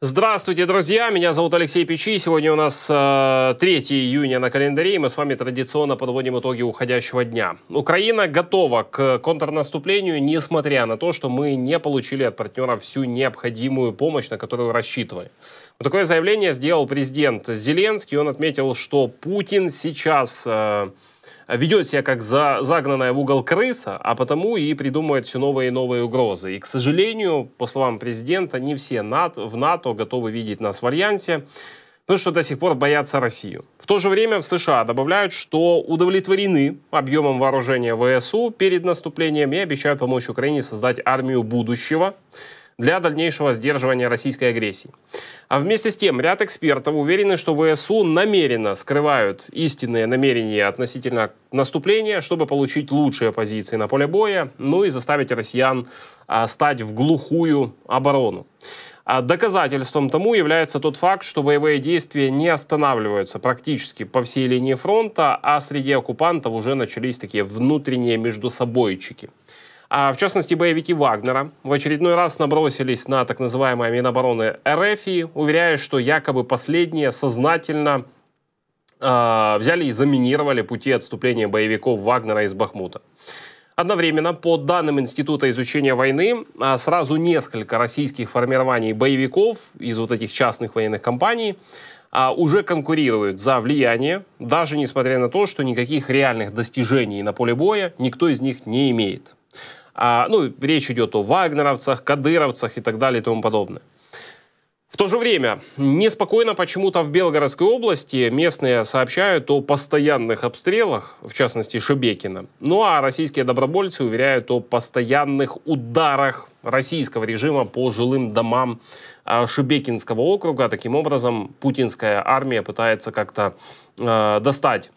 Здравствуйте, друзья! Меня зовут Алексей Печи. Сегодня у нас 3 э, июня на календаре, и мы с вами традиционно подводим итоги уходящего дня. Украина готова к контрнаступлению, несмотря на то, что мы не получили от партнера всю необходимую помощь, на которую рассчитывали. Вот такое заявление сделал президент Зеленский. Он отметил, что Путин сейчас э, ведет себя как за, загнанная в угол крыса, а потому и придумывает все новые и новые угрозы. И, к сожалению, по словам президента, не все НАТО, в НАТО готовы видеть нас в альянсе потому что до сих пор боятся Россию. В то же время в США добавляют, что удовлетворены объемом вооружения ВСУ перед наступлением и обещают помочь Украине создать армию будущего для дальнейшего сдерживания российской агрессии. А вместе с тем, ряд экспертов уверены, что ВСУ намеренно скрывают истинные намерения относительно наступления, чтобы получить лучшие позиции на поле боя, ну и заставить россиян а, стать в глухую оборону. А доказательством тому является тот факт, что боевые действия не останавливаются практически по всей линии фронта, а среди оккупантов уже начались такие внутренние междусобойчики. А в частности, боевики Вагнера в очередной раз набросились на так называемые Минобороны РФ, и уверяя, что якобы последние сознательно э, взяли и заминировали пути отступления боевиков Вагнера из Бахмута. Одновременно, по данным Института изучения войны, а, сразу несколько российских формирований боевиков из вот этих частных военных компаний а, уже конкурируют за влияние, даже несмотря на то, что никаких реальных достижений на поле боя никто из них не имеет. А, ну, речь идет о вагнеровцах, кадыровцах и так далее и тому подобное. В то же время, неспокойно почему-то в Белгородской области местные сообщают о постоянных обстрелах, в частности Шебекина. Ну а российские добровольцы уверяют о постоянных ударах российского режима по жилым домам а, Шебекинского округа. Таким образом, путинская армия пытается как-то э, достать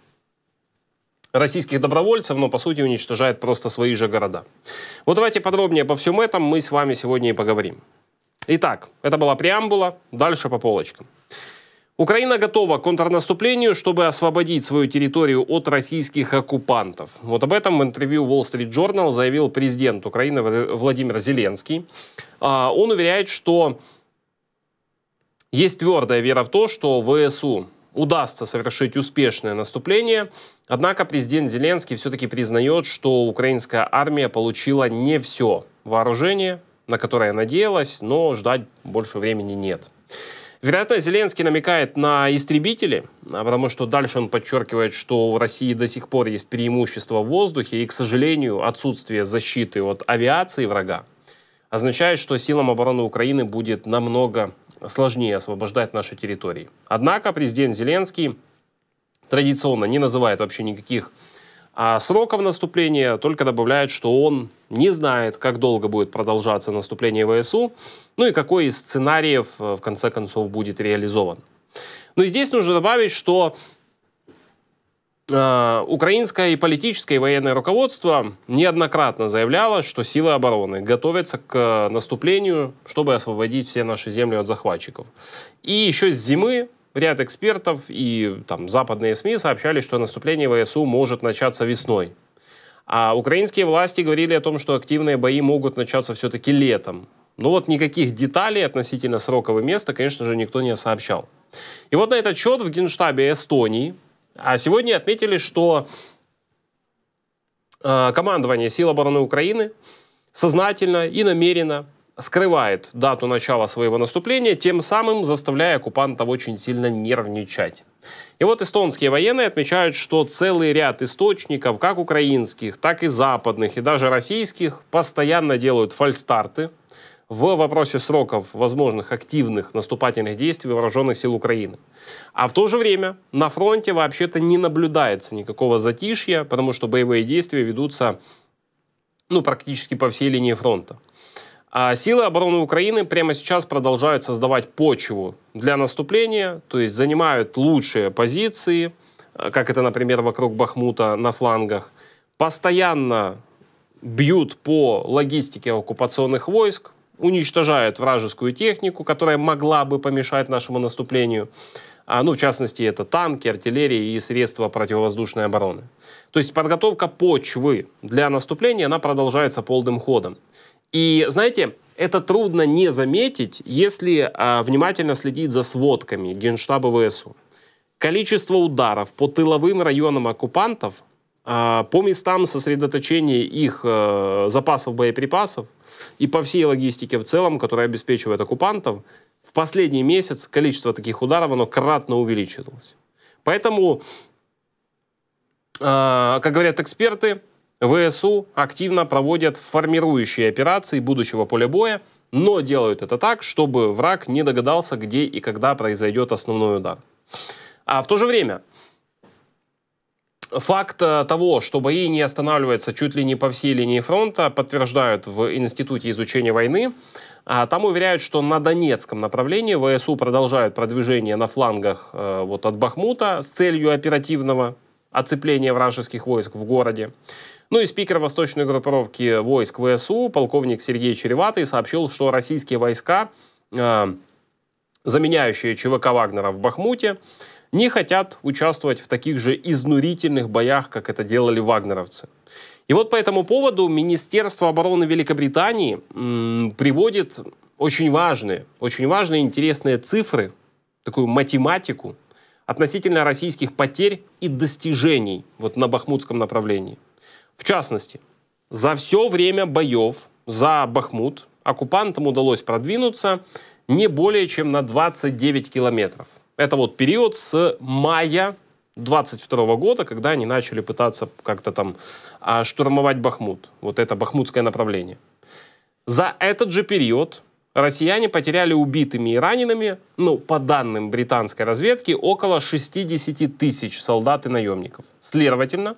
российских добровольцев, но по сути уничтожает просто свои же города. Вот давайте подробнее по всем этом мы с вами сегодня и поговорим. Итак, это была преамбула, дальше по полочкам. Украина готова к контрнаступлению, чтобы освободить свою территорию от российских оккупантов. Вот об этом в интервью Wall Street Journal заявил президент Украины Владимир Зеленский. А, он уверяет, что есть твердая вера в то, что ВСУ э удастся совершить успешное наступление. Однако президент Зеленский все-таки признает, что украинская армия получила не все вооружение, на которое надеялась, но ждать больше времени нет. Вероятно, Зеленский намекает на истребители, а потому что дальше он подчеркивает, что у России до сих пор есть преимущество в воздухе и, к сожалению, отсутствие защиты от авиации врага означает, что силам обороны Украины будет намного сложнее освобождать наши территории. Однако президент Зеленский традиционно не называет вообще никаких а сроков наступления, только добавляет, что он не знает, как долго будет продолжаться наступление ВСУ, ну и какой из сценариев э, в конце концов будет реализован. Но здесь нужно добавить, что Э, украинское и политическое и военное руководство неоднократно заявляло, что силы обороны готовятся к э, наступлению, чтобы освободить все наши земли от захватчиков. И еще с зимы ряд экспертов и там, западные СМИ сообщали, что наступление ВСУ может начаться весной. А украинские власти говорили о том, что активные бои могут начаться все-таки летом. Но вот никаких деталей относительно срокового места, конечно же, никто не сообщал. И вот на этот счет в Генштабе Эстонии а сегодня отметили, что э, командование сил обороны Украины сознательно и намеренно скрывает дату начала своего наступления, тем самым заставляя оккупантов очень сильно нервничать. И вот эстонские военные отмечают, что целый ряд источников, как украинских, так и западных, и даже российских, постоянно делают фальстарты – в вопросе сроков возможных активных наступательных действий вооруженных сил Украины. А в то же время на фронте вообще-то не наблюдается никакого затишья, потому что боевые действия ведутся ну, практически по всей линии фронта. А силы обороны Украины прямо сейчас продолжают создавать почву для наступления, то есть занимают лучшие позиции, э, как это, например, вокруг Бахмута на флангах, постоянно бьют по логистике оккупационных войск, уничтожают вражескую технику, которая могла бы помешать нашему наступлению. А, ну, в частности, это танки, артиллерия и средства противовоздушной обороны. То есть подготовка почвы для наступления, она продолжается полным ходом. И, знаете, это трудно не заметить, если а, внимательно следить за сводками Генштаба ВСУ. Количество ударов по тыловым районам оккупантов а, по местам сосредоточения их э, запасов боеприпасов и по всей логистике в целом, которая обеспечивает оккупантов, в последний месяц количество таких ударов оно кратно увеличилось. Поэтому, а, как говорят эксперты, ВСУ активно проводят формирующие операции будущего поля боя, но делают это так, чтобы враг не догадался, где и когда произойдет основной удар. А в то же время Факт э, того, что бои не останавливаются чуть ли не по всей линии фронта, подтверждают в Институте изучения войны. А, там уверяют, что на Донецком направлении ВСУ продолжают продвижение на флангах э, вот, от Бахмута с целью оперативного оцепления вражеских войск в городе. Ну и спикер восточной группировки войск ВСУ, полковник Сергей Череватый, сообщил, что российские войска, э, заменяющие ЧВК Вагнера в Бахмуте, не хотят участвовать в таких же изнурительных боях, как это делали вагнеровцы. И вот по этому поводу Министерство обороны Великобритании приводит очень важные, очень важные интересные цифры, такую математику относительно российских потерь и достижений вот на бахмутском направлении. В частности, за все время боев за Бахмут оккупантам удалось продвинуться не более чем на 29 километров. Это вот период с мая 22 года, когда они начали пытаться как-то там а, штурмовать Бахмут, вот это бахмутское направление. За этот же период россияне потеряли убитыми и ранеными, ну, по данным британской разведки, около 60 тысяч солдат и наемников. Следовательно,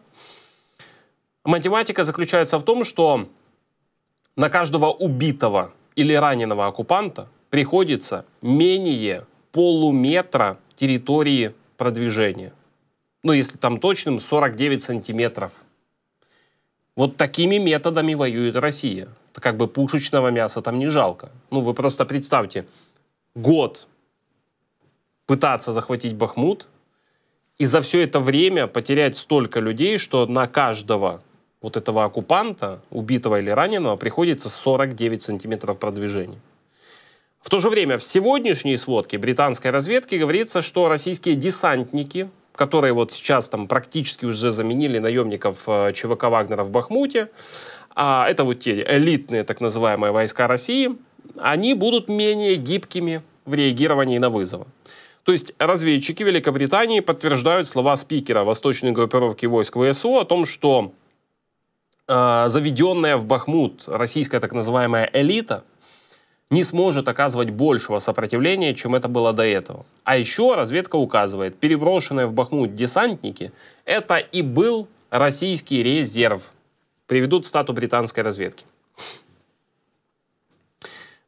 математика заключается в том, что на каждого убитого или раненого оккупанта приходится менее полуметра территории продвижения. Ну, если там точным, 49 сантиметров. Вот такими методами воюет Россия. Это как бы пушечного мяса там не жалко. Ну, вы просто представьте, год пытаться захватить Бахмут, и за все это время потерять столько людей, что на каждого вот этого оккупанта, убитого или раненого, приходится 49 сантиметров продвижения. В то же время в сегодняшней сводке британской разведки говорится, что российские десантники, которые вот сейчас там практически уже заменили наемников э, ЧВК Вагнера в Бахмуте, а это вот те элитные так называемые войска России, они будут менее гибкими в реагировании на вызовы. То есть разведчики Великобритании подтверждают слова спикера восточной группировки войск ВСУ о том, что э, заведенная в Бахмут российская так называемая элита – не сможет оказывать большего сопротивления, чем это было до этого. А еще разведка указывает, переброшенные в Бахмут десантники – это и был российский резерв. Приведут стату британской разведки.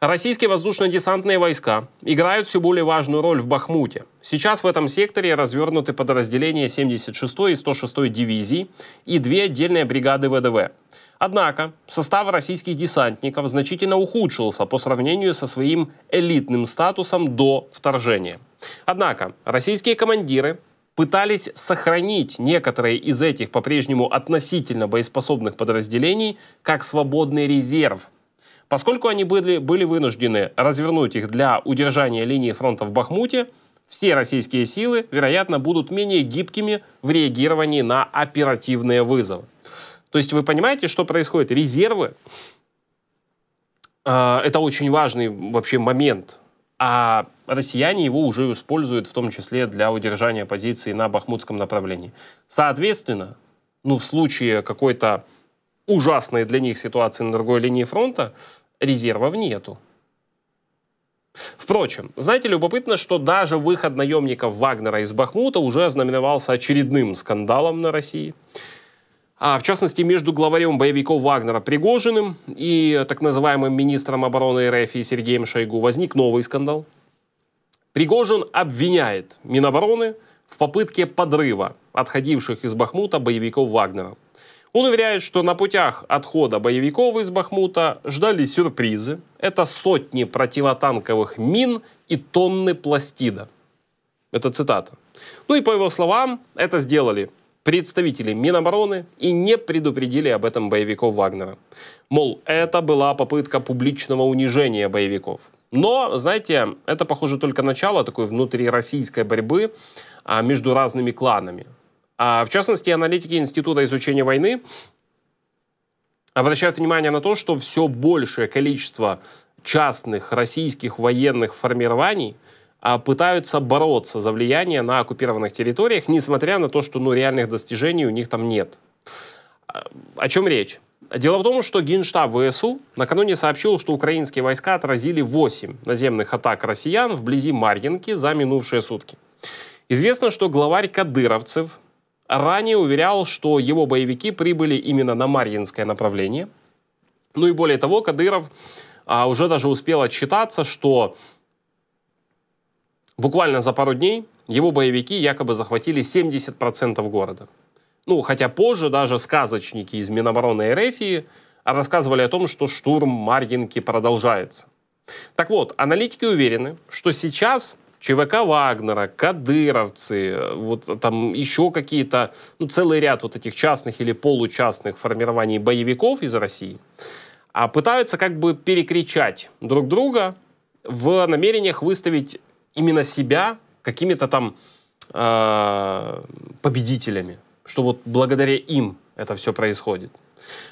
Российские воздушно-десантные войска играют все более важную роль в Бахмуте. Сейчас в этом секторе развернуты подразделения 76-й и 106-й дивизий и две отдельные бригады ВДВ. Однако состав российских десантников значительно ухудшился по сравнению со своим элитным статусом до вторжения. Однако российские командиры пытались сохранить некоторые из этих по-прежнему относительно боеспособных подразделений как свободный резерв, поскольку они были, были вынуждены развернуть их для удержания линии фронта в Бахмуте, все российские силы, вероятно, будут менее гибкими в реагировании на оперативные вызовы. То есть вы понимаете, что происходит? Резервы э, это очень важный вообще момент. А россияне его уже используют в том числе для удержания позиции на бахмутском направлении. Соответственно, ну, в случае какой-то ужасной для них ситуации на другой линии фронта, резервов нету. Впрочем, знаете, любопытно, что даже выход наемников Вагнера из Бахмута уже ознаменовался очередным скандалом на России – а в частности между главарем боевиков Вагнера Пригожиным и так называемым министром обороны РФ Сергеем Шойгу возник новый скандал. Пригожин обвиняет Минобороны в попытке подрыва отходивших из Бахмута боевиков Вагнера. Он уверяет, что на путях отхода боевиков из Бахмута ждали сюрпризы. Это сотни противотанковых мин и тонны пластида. Это цитата. Ну и по его словам, это сделали представители Минобороны и не предупредили об этом боевиков Вагнера. Мол, это была попытка публичного унижения боевиков. Но, знаете, это, похоже, только начало такой внутрироссийской борьбы а, между разными кланами. А, в частности, аналитики Института изучения войны обращают внимание на то, что все большее количество частных российских военных формирований – а, пытаются бороться за влияние на оккупированных территориях, несмотря на то, что ну, реальных достижений у них там нет. А, о чем речь? Дело в том, что Генштаб ВСУ накануне сообщил, что украинские войска отразили 8 наземных атак россиян вблизи Марьинки за минувшие сутки. Известно, что главарь кадыровцев ранее уверял, что его боевики прибыли именно на Марьинское направление. Ну и более того, Кадыров а, уже даже успел отчитаться, что Буквально за пару дней его боевики якобы захватили 70% города. Ну, хотя позже даже сказочники из Минобороны Эрефии рассказывали о том, что штурм Маргинки продолжается. Так вот, аналитики уверены, что сейчас ЧВК Вагнера, кадыровцы, э, вот там еще какие-то, ну, целый ряд вот этих частных или получастных формирований боевиков из России, а пытаются как бы перекричать друг друга в намерениях выставить именно себя какими-то там э, победителями, что вот благодаря им это все происходит.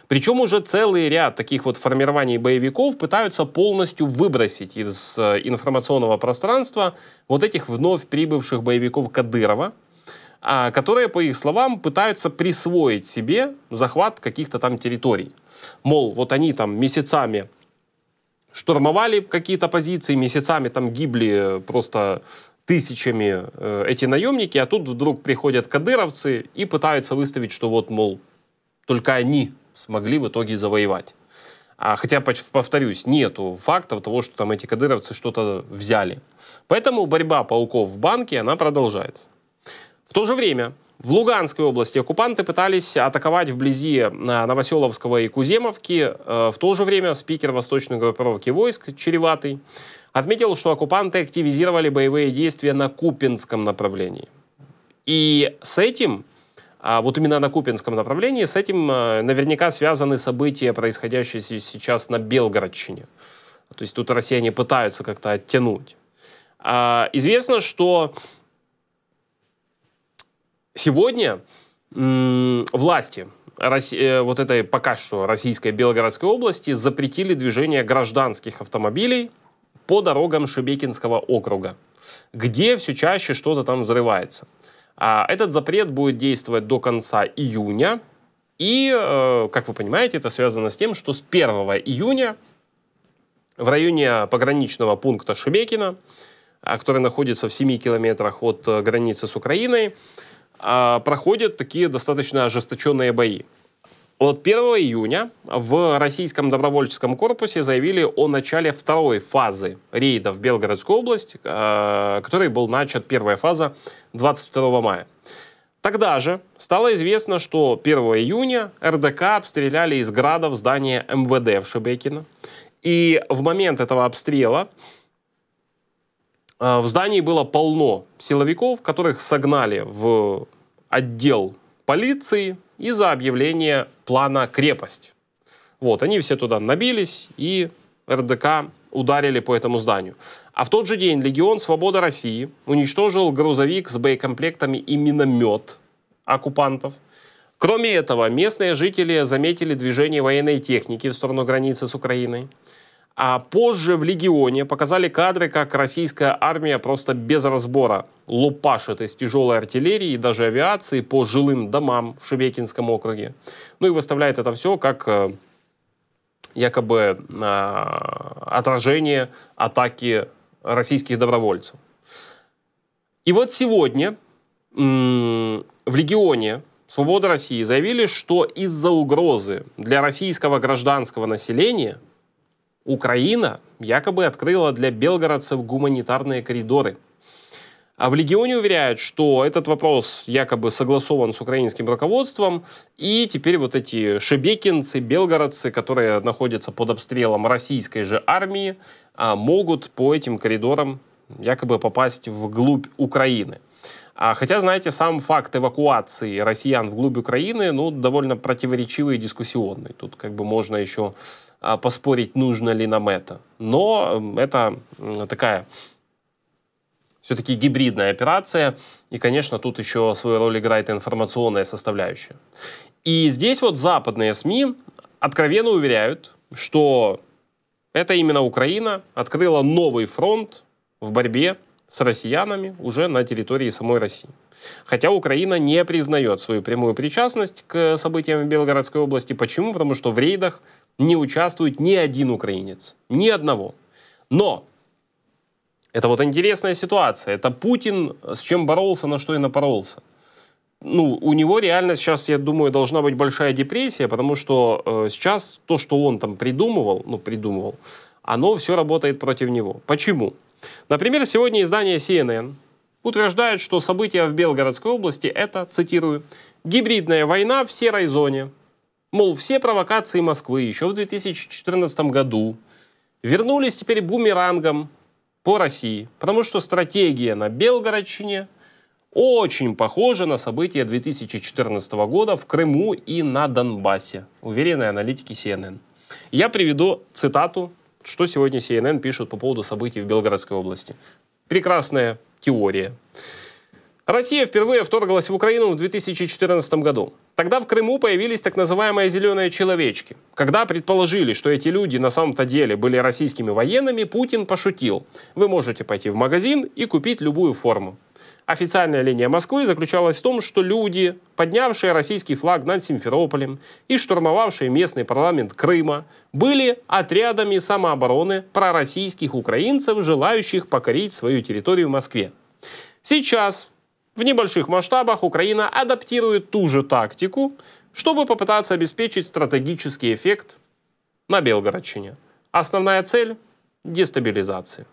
Причем уже целый ряд таких вот формирований боевиков пытаются полностью выбросить из э, информационного пространства вот этих вновь прибывших боевиков Кадырова, э, которые, по их словам, пытаются присвоить себе захват каких-то там территорий. Мол, вот они там месяцами штурмовали какие-то позиции, месяцами там гибли просто тысячами э, эти наемники, а тут вдруг приходят кадыровцы и пытаются выставить, что вот, мол, только они смогли в итоге завоевать. А, хотя, повторюсь, нету фактов того, что там эти кадыровцы что-то взяли. Поэтому борьба пауков в банке, она продолжается. В то же время в Луганской области оккупанты пытались атаковать вблизи э, Новоселовского и Куземовки. Э, в то же время спикер восточной группировки войск Череватый отметил, что оккупанты активизировали боевые действия на Купинском направлении. И с этим, а вот именно на Купинском направлении, с этим э, наверняка связаны события, происходящие сейчас на Белгородчине. То есть тут россияне пытаются как-то оттянуть. А, известно, что Сегодня власти э, вот этой пока что российской Белгородской области запретили движение гражданских автомобилей по дорогам Шебекинского округа, где все чаще что-то там взрывается. А этот запрет будет действовать до конца июня. И, э, как вы понимаете, это связано с тем, что с 1 июня в районе пограничного пункта Шебекина, который находится в 7 километрах от э, границы с Украиной, а, проходят такие достаточно ожесточенные бои. Вот 1 июня в российском добровольческом корпусе заявили о начале второй фазы рейда в Белгородскую область, а, который был начат первая фаза 22 мая. Тогда же стало известно, что 1 июня РДК обстреляли из градов здание МВД в Шебекино. И в момент этого обстрела а, в здании было полно силовиков, которых согнали в отдел полиции из-за объявления плана «Крепость». Вот, они все туда набились, и РДК ударили по этому зданию. А в тот же день Легион «Свобода России» уничтожил грузовик с боекомплектами и миномет оккупантов. Кроме этого, местные жители заметили движение военной техники в сторону границы с Украиной. А позже в «Легионе» показали кадры, как российская армия просто без разбора лупашит из тяжелой артиллерии и даже авиации по жилым домам в Шебекинском округе. Ну и выставляет это все как э, якобы э, отражение атаки российских добровольцев. И вот сегодня в «Легионе» «Свобода России» заявили, что из-за угрозы для российского гражданского населения – Украина якобы открыла для белгородцев гуманитарные коридоры. А в Легионе уверяют, что этот вопрос якобы согласован с украинским руководством, и теперь вот эти шебекинцы, белгородцы, которые находятся под обстрелом российской же армии, а, могут по этим коридорам якобы попасть вглубь Украины. А, хотя, знаете, сам факт эвакуации россиян вглубь Украины, ну, довольно противоречивый и дискуссионный. Тут как бы можно еще а, поспорить, нужно ли нам это. Но это такая все-таки гибридная операция, и, конечно, тут еще свою роль играет информационная составляющая. И здесь вот западные СМИ откровенно уверяют, что это именно Украина открыла новый фронт в борьбе с россиянами уже на территории самой России. Хотя Украина не признает свою прямую причастность к событиям в Белгородской области. Почему? Потому что в рейдах не участвует ни один украинец. Ни одного. Но это вот интересная ситуация. Это Путин с чем боролся, на что и напоролся. Ну, у него реально сейчас, я думаю, должна быть большая депрессия, потому что э, сейчас то, что он там придумывал, ну, придумывал, оно все работает против него. Почему? Например, сегодня издание CNN утверждает, что события в Белгородской области — это, цитирую, «гибридная война в серой зоне». Мол, все провокации Москвы еще в 2014 году вернулись теперь бумерангом по России, потому что стратегия на Белгородщине очень похожа на события 2014 года в Крыму и на Донбассе, уверены аналитики CNN. Я приведу цитату что сегодня CNN пишет по поводу событий в Белгородской области? Прекрасная теория. Россия впервые вторглась в Украину в 2014 году. Тогда в Крыму появились так называемые «зеленые человечки». Когда предположили, что эти люди на самом-то деле были российскими военными, Путин пошутил. Вы можете пойти в магазин и купить любую форму. Официальная линия Москвы заключалась в том, что люди, поднявшие российский флаг над Симферополем и штурмовавшие местный парламент Крыма, были отрядами самообороны пророссийских украинцев, желающих покорить свою территорию в Москве. Сейчас в небольших масштабах Украина адаптирует ту же тактику, чтобы попытаться обеспечить стратегический эффект на Белгородчине. Основная цель – дестабилизация.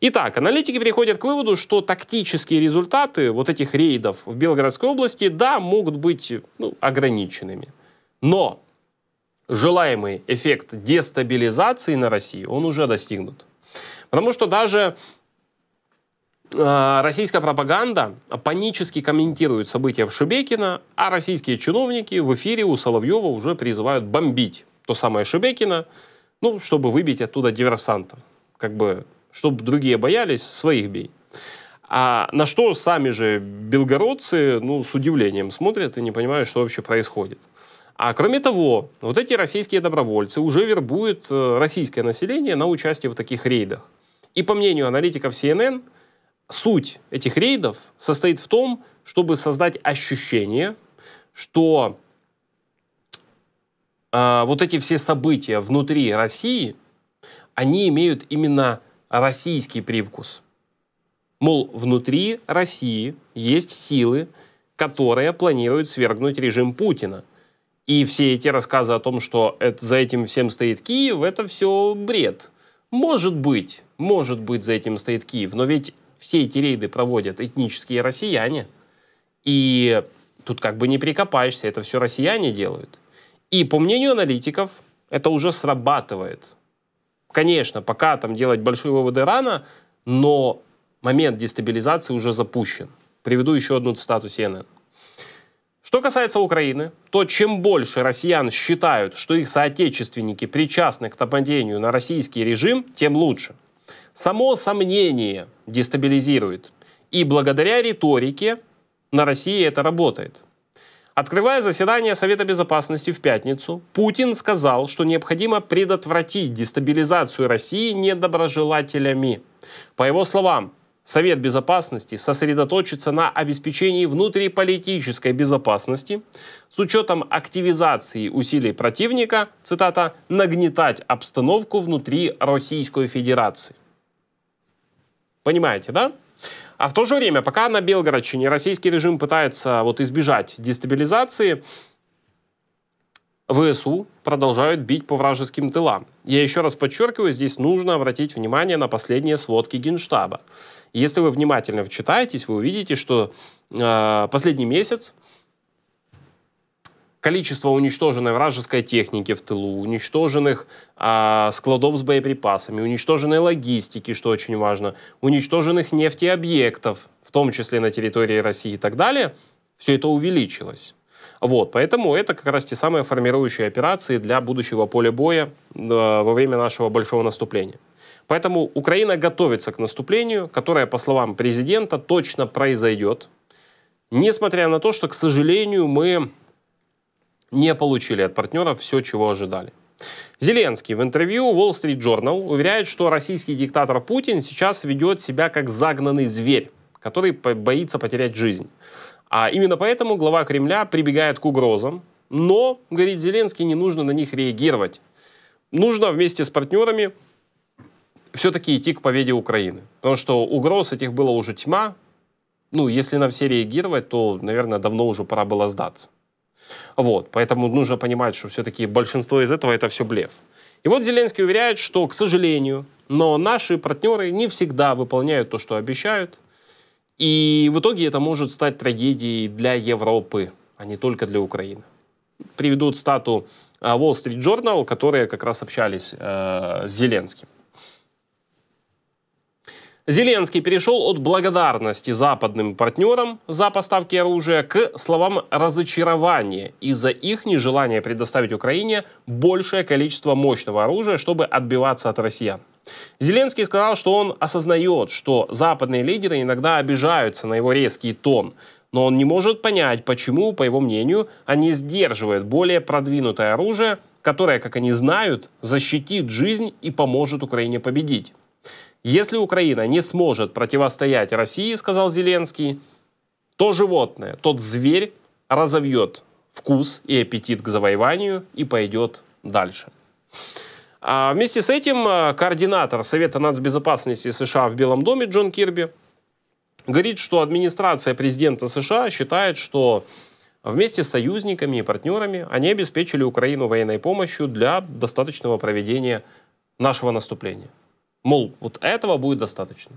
Итак, аналитики приходят к выводу, что тактические результаты вот этих рейдов в Белгородской области, да, могут быть ну, ограниченными. Но желаемый эффект дестабилизации на России, он уже достигнут. Потому что даже э, российская пропаганда панически комментирует события в Шебекино, а российские чиновники в эфире у Соловьева уже призывают бомбить то самое Шебекино, ну, чтобы выбить оттуда диверсантов. Как бы чтобы другие боялись, своих бей. А на что сами же белгородцы ну, с удивлением смотрят и не понимают, что вообще происходит. А кроме того, вот эти российские добровольцы уже вербуют э, российское население на участие в таких рейдах. И по мнению аналитиков CNN, суть этих рейдов состоит в том, чтобы создать ощущение, что э, вот эти все события внутри России, они имеют именно российский привкус. Мол, внутри России есть силы, которые планируют свергнуть режим Путина. И все эти рассказы о том, что это, за этим всем стоит Киев, это все бред. Может быть, может быть, за этим стоит Киев, но ведь все эти рейды проводят этнические россияне. И тут как бы не прикопаешься, это все россияне делают. И по мнению аналитиков, это уже срабатывает. Конечно, пока там делать большие выводы рано, но момент дестабилизации уже запущен. Приведу еще одну цитату CNN. Что касается Украины, то чем больше россиян считают, что их соотечественники причастны к нападению на российский режим, тем лучше. Само сомнение дестабилизирует. И благодаря риторике на России это работает. Открывая заседание Совета Безопасности в пятницу, Путин сказал, что необходимо предотвратить дестабилизацию России недоброжелателями. По его словам, Совет Безопасности сосредоточится на обеспечении внутриполитической безопасности с учетом активизации усилий противника, цитата, «нагнетать обстановку внутри Российской Федерации». Понимаете, да? А в то же время, пока на Белгородчине российский режим пытается вот избежать дестабилизации, ВСУ продолжают бить по вражеским тылам. Я еще раз подчеркиваю, здесь нужно обратить внимание на последние сводки Генштаба. Если вы внимательно вчитаетесь, вы увидите, что э, последний месяц э, количество уничтоженной вражеской техники в тылу, уничтоженных э, складов с боеприпасами, уничтоженной логистики, что очень важно, уничтоженных нефтеобъектов, в том числе на территории России и так далее, все это увеличилось. Вот, поэтому это как раз те самые формирующие операции для будущего поля боя э, во время нашего большого наступления. Поэтому Украина готовится к наступлению, которое, по словам президента, точно произойдет, несмотря на то, что, к сожалению, мы не получили от партнеров все, чего ожидали. Зеленский в интервью Wall Street Journal уверяет, что российский диктатор Путин сейчас ведет себя как загнанный зверь, который боится потерять жизнь. А именно поэтому глава Кремля прибегает к угрозам, но, говорит Зеленский, не нужно на них реагировать. Нужно вместе с партнерами все-таки идти к победе Украины. Потому что угроз этих было уже тьма. Ну, если на все реагировать, то, наверное, давно уже пора было сдаться. Вот, поэтому нужно понимать, что все-таки большинство из этого это все блеф. И вот Зеленский уверяет, что, к сожалению, но наши партнеры не всегда выполняют то, что обещают. И в итоге это может стать трагедией для Европы, а не только для Украины. Приведут стату э, Wall Street Journal, которые как раз общались э, с Зеленским. Зеленский перешел от благодарности западным партнерам за поставки оружия к словам разочарования из-за их нежелания предоставить Украине большее количество мощного оружия, чтобы отбиваться от россиян. Зеленский сказал, что он осознает, что западные лидеры иногда обижаются на его резкий тон, но он не может понять, почему, по его мнению, они сдерживают более продвинутое оружие, которое, как они знают, защитит жизнь и поможет Украине победить. Если Украина не сможет противостоять России, сказал Зеленский, то животное, тот зверь разовьет вкус и аппетит к завоеванию и пойдет дальше. А вместе с этим а, координатор Совета нацбезопасности США в Белом доме Джон Кирби говорит, что администрация президента США считает, что вместе с союзниками и партнерами они обеспечили Украину военной помощью для достаточного проведения нашего наступления. Мол, вот этого будет достаточно.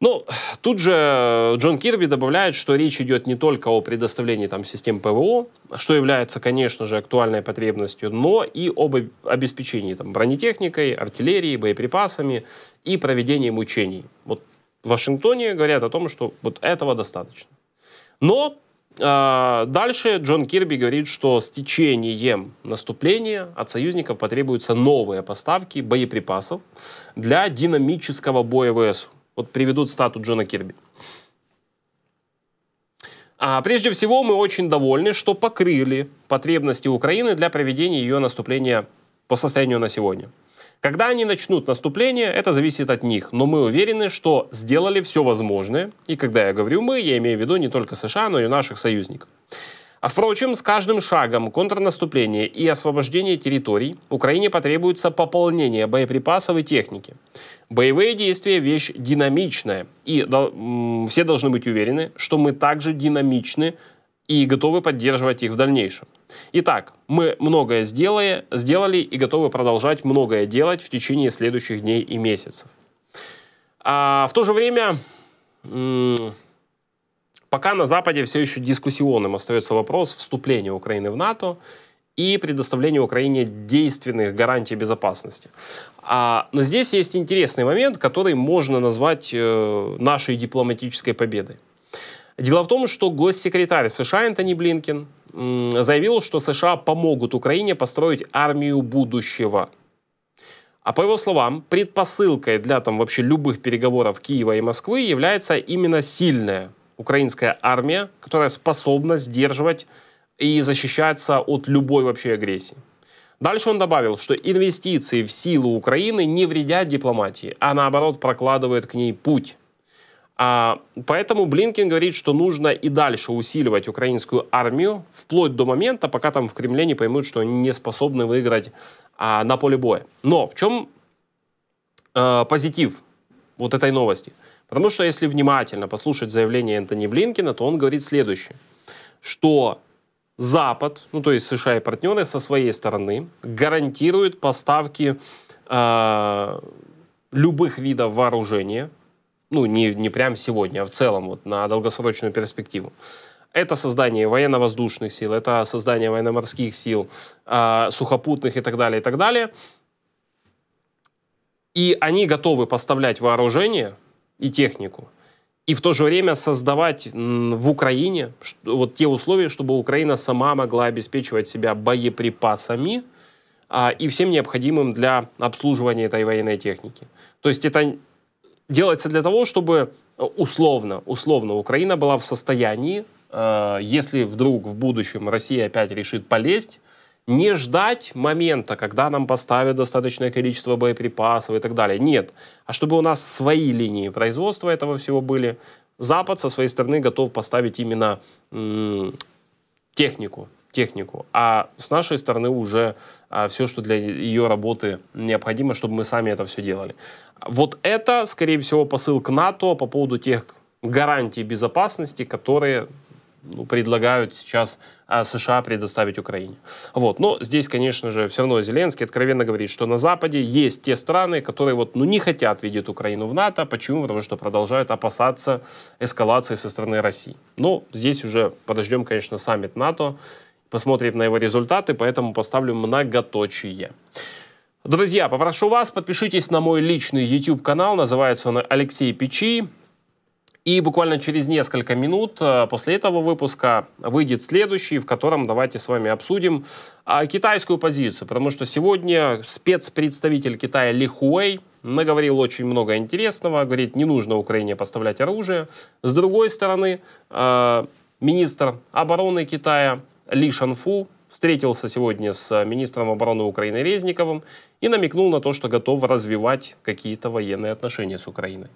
Ну, тут же э, Джон Кирби добавляет, что речь идет не только о предоставлении там систем ПВО, что является, конечно же, актуальной потребностью, но и об обеспечении там бронетехникой, артиллерией, боеприпасами и проведении мучений. Вот в Вашингтоне говорят о том, что вот этого достаточно. Но а, дальше Джон Кирби говорит, что с течением наступления от союзников потребуются новые поставки боеприпасов для динамического боя ВС. Вот приведут стату Джона Кирби. А прежде всего, мы очень довольны, что покрыли потребности Украины для проведения ее наступления по состоянию на сегодня. Когда они начнут наступление, это зависит от них, но мы уверены, что сделали все возможное, и когда я говорю «мы», я имею в виду не только США, но и наших союзников. А впрочем, с каждым шагом контрнаступления и освобождения территорий Украине потребуется пополнение боеприпасов и техники. Боевые действия – вещь динамичная, и все должны быть уверены, что мы также динамичны и готовы поддерживать их в дальнейшем. Итак, мы многое сделали, сделали и готовы продолжать многое делать в течение следующих дней и месяцев. А в то же время, пока на Западе все еще дискуссионным остается вопрос вступления Украины в НАТО и предоставления Украине действенных гарантий безопасности. А, но здесь есть интересный момент, который можно назвать э, нашей дипломатической победой. Дело в том, что госсекретарь США Энтони Блинкин заявил, что США помогут Украине построить армию будущего. А по его словам, предпосылкой для там вообще любых переговоров Киева и Москвы является именно сильная украинская армия, которая способна сдерживать и защищаться от любой вообще агрессии. Дальше он добавил, что инвестиции в силу Украины не вредят дипломатии, а наоборот прокладывают к ней путь. А, поэтому Блинкин говорит, что нужно и дальше усиливать украинскую армию вплоть до момента, пока там в Кремле не поймут, что они не способны выиграть а, на поле боя. Но в чем а, позитив вот этой новости? Потому что если внимательно послушать заявление Энтони Блинкина, то он говорит следующее, что Запад, ну то есть США и партнеры со своей стороны гарантируют поставки э, любых видов вооружения ну, не, не прям сегодня, а в целом, вот, на долгосрочную перспективу. Это создание военно-воздушных сил, это создание военно-морских сил, э, сухопутных и так далее, и так далее. И они готовы поставлять вооружение и технику, и в то же время создавать в Украине вот те условия, чтобы Украина сама могла обеспечивать себя боеприпасами а, и всем необходимым для обслуживания этой военной техники. То есть это делается для того, чтобы э, условно, условно Украина была в состоянии, э, если вдруг в будущем Россия опять решит полезть, не ждать момента, когда нам поставят достаточное количество боеприпасов и так далее. Нет. А чтобы у нас свои линии производства этого всего были, Запад со своей стороны готов поставить именно технику, технику. А с нашей стороны уже а, все, что для ее работы необходимо, чтобы мы сами это все делали. Вот это, скорее всего, посыл к НАТО по поводу тех гарантий безопасности, которые ну, предлагают сейчас а, США предоставить Украине. Вот. Но здесь, конечно же, все равно Зеленский откровенно говорит, что на Западе есть те страны, которые вот, ну, не хотят видеть Украину в НАТО. Почему? Потому что продолжают опасаться эскалации со стороны России. Но ну, здесь уже подождем, конечно, саммит НАТО посмотрим на его результаты, поэтому поставлю многоточие. Друзья, попрошу вас, подпишитесь на мой личный YouTube-канал, называется он Алексей Печи. И буквально через несколько минут э, после этого выпуска выйдет следующий, в котором давайте с вами обсудим а, китайскую позицию, потому что сегодня спецпредставитель Китая Ли Хуэй наговорил очень много интересного, говорит, не нужно Украине поставлять оружие. С другой стороны, э, министр обороны Китая ли Шанфу встретился сегодня с э, министром обороны Украины Резниковым и намекнул на то, что готов развивать какие-то военные отношения с Украиной.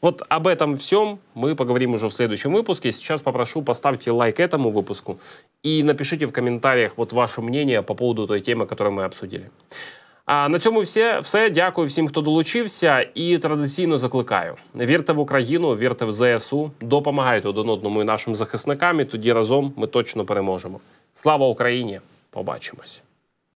Вот об этом всем мы поговорим уже в следующем выпуске. Сейчас попрошу, поставьте лайк этому выпуску и напишите в комментариях вот ваше мнение по поводу той темы, которую мы обсудили. А на цьому все. все. Дякую всім, хто долучився, і традиційно закликаю: вірте в Україну, вірте в ЗСУ, допомагайте один одному і нашим захисникам. і Тоді разом ми точно переможемо. Слава Україні! Побачимось.